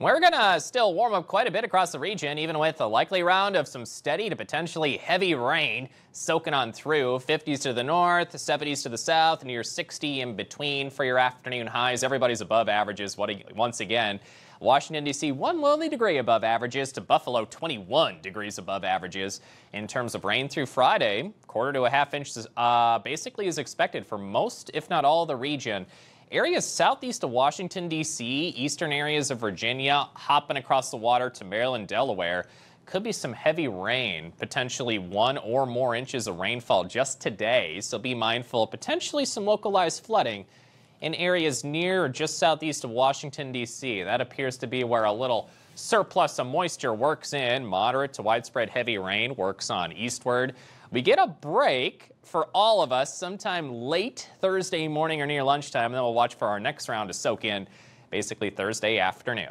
We're going to still warm up quite a bit across the region, even with a likely round of some steady to potentially heavy rain soaking on through. 50s to the north, 70s to the south, near 60 in between for your afternoon highs. Everybody's above averages once again. Washington, D.C., one lonely degree above averages to Buffalo, 21 degrees above averages. In terms of rain through Friday, quarter to a half inch uh, basically is expected for most, if not all, the region areas southeast of Washington, D.C., eastern areas of Virginia, hopping across the water to Maryland, Delaware. Could be some heavy rain, potentially one or more inches of rainfall just today. So be mindful, potentially some localized flooding in areas near or just southeast of Washington, D.C. That appears to be where a little surplus of moisture works in. Moderate to widespread heavy rain works on eastward. We get a break for all of us sometime late Thursday morning or near lunchtime, and then we'll watch for our next round to soak in basically Thursday afternoon.